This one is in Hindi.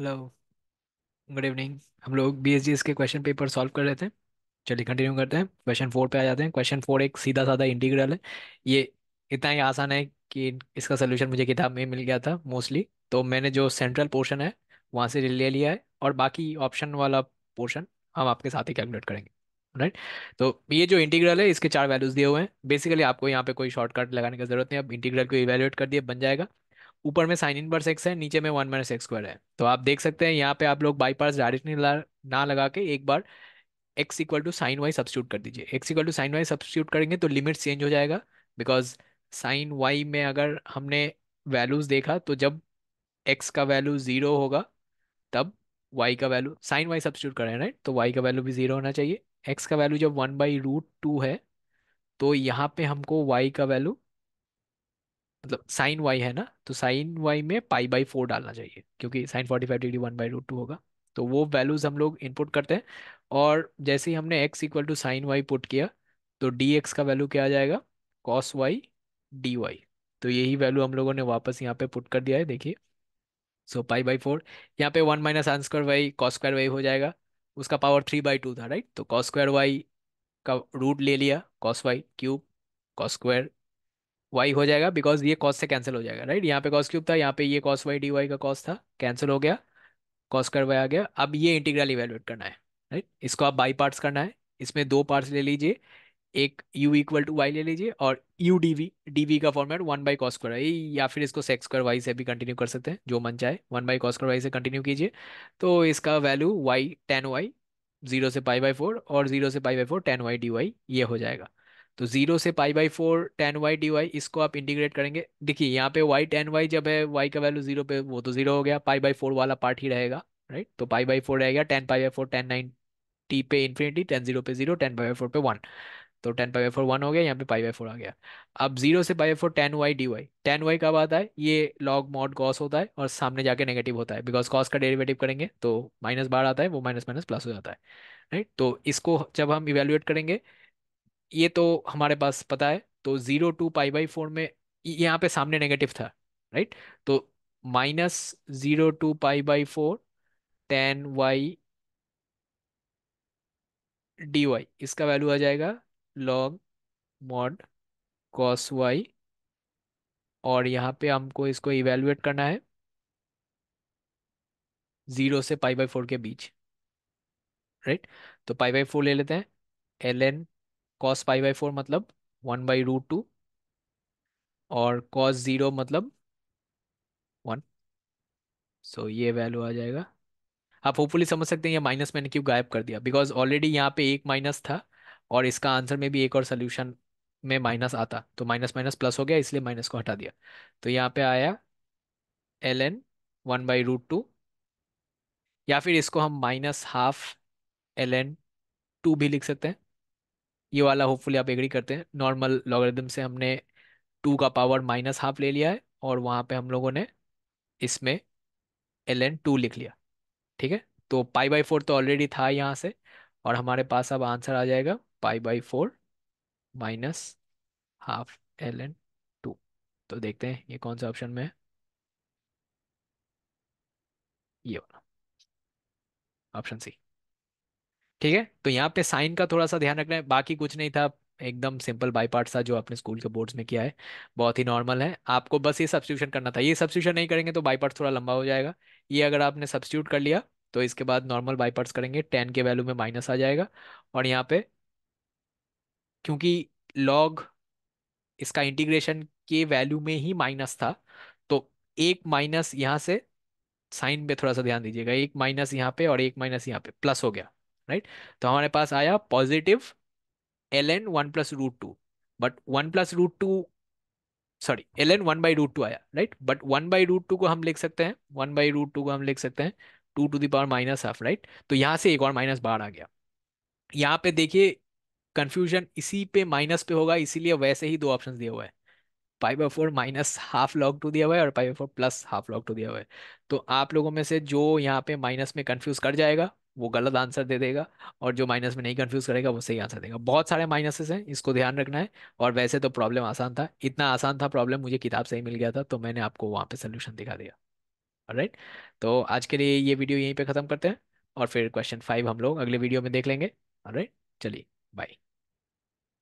हेलो गुड इवनिंग हम लोग बी के क्वेश्चन पेपर सॉल्व कर रहे थे चलिए कंटिन्यू करते हैं क्वेश्चन फोर पे आ जाते हैं क्वेश्चन फोर एक सीधा साधा इंटीग्रल है ये इतना ही आसान है कि इसका सोल्यूशन मुझे किताब में मिल गया था मोस्टली तो मैंने जो सेंट्रल पोर्शन है वहाँ से ले लिया है और बाकी ऑप्शन वाला पोर्शन हम आपके साथ ही कैलकुलेट करेंगे राइट तो ये जो इंटीग्रल है इसके चार वैल्यूज दिए हुए हैं बेसिकली आपको यहाँ पे कोई शॉर्टकट लगाने की जरूरत नहीं अब इंटीग्रल को इवेल्युएट कर दिया बन जाएगा ऊपर में साइन इन बर्स एक्स है नीचे में वन माइनस एक्स स्क्वायर है तो आप देख सकते हैं यहाँ पे आप लोग बाई पार्ट डायरेक्टली ना लगा के एक बार X equal to sine Y substitute कर दीजिए X equal to sine Y substitute करेंगे तो लिमिट चेंज हो जाएगा बिकॉज साइन वाई में अगर हमने वैल्यूज देखा तो जब एक्स का वैल्यू जीरो होगा तब वाई का वैल्यू साइन वाई सब्सिट्यूट करें राइट तो वाई का वैल्यू भी जीरो होना चाहिए एक्स का वैल्यू जब वन बाई रूट टू है तो यहाँ पे हमको वाई का वैल्यू मतलब साइन वाई है ना तो साइन वाई में पाई बाई फोर डालना चाहिए क्योंकि sine forty five degree one by root two होगा तो वो वैल्यूज हम लोग इनपुट करते हैं और जैसे ही हमने X equal to sine Y put किया तो डी एक्स का वैल्यू क्या आ जाएगा कॉस वाई डी वाई तो यही वैल्यू हम लोगों ने वापस यहाँ पे पुट कर दिया है देखिए सो पाई बाई फोर यहाँ पे वन माइनस आन square Y cos square Y हो जाएगा उसका पावर थ्री बाई टू था राइट तो कॉस स्क्वायर वाई का रूट ले लिया cos Y cube cos square Y हो जाएगा बिकॉज ये कॉस से कैंसिल हो जाएगा राइट यहाँ पे कॉस क्यूब था यहाँ पे ये कॉस वाई डी वाई का कॉस था कैंसिल हो गया कॉस कर वाई आ गया अब ये इंटीग्रल इवेलुएट करना है राइट इसको आप बाई पार्ट्स करना है इसमें दो पार्ट्स ले लीजिए एक u इक्वल टू वाई ले लीजिए और U D V D V का format one by cos square या फिर इसको सेक्स स्क्वायर वाई से भी कंटिन्यू कर सकते हैं जो मन चाहे one by cos square Y से कंटिन्यू कीजिए तो इसका value Y tan Y zero से पाई बाई फोर और जीरो से pi by four tan Y D Y ये हो जाएगा तो जीरो से pi by four tan Y D Y इसको आप इंटीग्रेट करेंगे देखिए यहाँ पे वाई टेन वाई जब है वाई का वैल्यू जीरो पे वो तो जीरो हो गया पाई बाई फोर वाला पार्ट ही रहेगा राइट तो पाई बाई फोर रहेगा tan pi by four tan ninety पे इन्फिनिटी टेन जीरो पे zero tan pi by four पे वन तो tan pi by four one हो गया यहाँ पे पाई बाई फोर आ गया अब जीरो से pi by four tan Y D Y tan Y कब आता है ये लॉग मॉड कॉस होता है और सामने जाके नेगेटिव होता है बिकॉज कॉस का डेरिवेटिव करेंगे तो माइनस बार आता है वो माइनस माइनस प्लस हो जाता है राइट तो इसको जब हम इवेल्युएट करेंगे ये तो हमारे पास पता है तो zero to pi by four में यहाँ पे सामने नेगेटिव था राइट तो minus zero to pi by four tan Y D Y इसका वैल्यू आ जाएगा लॉग मॉड कॉस वाई और यहाँ पे हमको इसको इवेल्युएट करना है जीरो से पाई बाई फोर के बीच राइट तो पाई बाई फोर ले लेते हैं L N cos five by four मतलब वन बाई रूट टू और कॉस ज़ीरो मतलब वन सो ये वैल्यू आ जाएगा आप होपफुली समझ सकते हैं ये माइनस मैंने क्यों गायब कर दिया बिकॉज ऑलरेडी यहाँ पे एक माइनस था और इसका आंसर में भी एक और सोल्यूशन में माइनस आता तो माइनस माइनस प्लस हो गया इसलिए माइनस को हटा दिया तो यहाँ पे आया L N one by root two या फिर इसको हम minus half L N two भी लिख सकते हैं ये वाला होपफुली आप एग्री करते हैं नॉर्मल लॉगरिदम से हमने टू का पावर माइनस हाफ ले लिया है और वहाँ पे हम लोगों ने इसमें एल एन टू लिख लिया ठीक है तो पाई बाई फोर तो ऑलरेडी था यहाँ से और हमारे पास अब आंसर आ जाएगा pi by four minus half L N two तो देखते हैं ये कौन सा ऑप्शन में है ये वाला ऑप्शन सी ठीक है तो यहाँ पे साइन का थोड़ा सा ध्यान रखना है बाकी कुछ नहीं था एकदम सिंपल बाई पार्ट था जो आपने स्कूल के बोर्ड्स में किया है बहुत ही नॉर्मल है आपको बस ये सब्सिट्यूशन करना था ये सब्सिट्यूशन नहीं करेंगे तो बाई पार्ट थोड़ा लंबा हो जाएगा ये अगर आपने सब्सिट्यूट कर लिया तो इसके बाद नॉर्मल बाई करेंगे टेन के वैल्यू में माइनस आ जाएगा और यहाँ पे क्योंकि लॉग इसका इंटीग्रेशन के वैल्यू में ही माइनस था तो एक माइनस यहाँ से साइन पे थोड़ा सा ध्यान दीजिएगा एक माइनस यहाँ पे और एक माइनस यहाँ पे प्लस हो गया राइट तो हमारे पास आया positive L N one plus root two but one plus root two sorry L N one by root two आया right but one by root two को हम लिख सकते हैं वन बाई रूट टू को हम लिख सकते हैं two to the power minus half right तो यहाँ से एक और माइनस बाहर आ गया यहाँ पे देखिए कन्फ्यूजन इसी पे माइनस पे होगा इसीलिए वैसे ही दो ऑप्शन दिया हुआ है pi by four minus half log two दिया हुआ है और pi by four plus half log two दिया हुआ है तो आप लोगों में से जो यहाँ पे माइनस में कन्फ्यूज कर जाएगा वो गलत आंसर दे देगा और जो माइनस में नहीं कंफ्यूज करेगा वो सही आंसर देगा बहुत सारे माइनसेस हैं इसको ध्यान रखना है और वैसे तो प्रॉब्लम आसान था इतना आसान था प्रॉब्लम मुझे किताब से ही मिल गया था तो मैंने आपको वहाँ पे सोल्यूशन दिखा दिया राइट तो आज के लिए ये वीडियो यहीं पर ख़त्म करते हैं और फिर क्वेश्चन फाइव हम लोग अगले वीडियो में देख लेंगे राइट चलिए बाय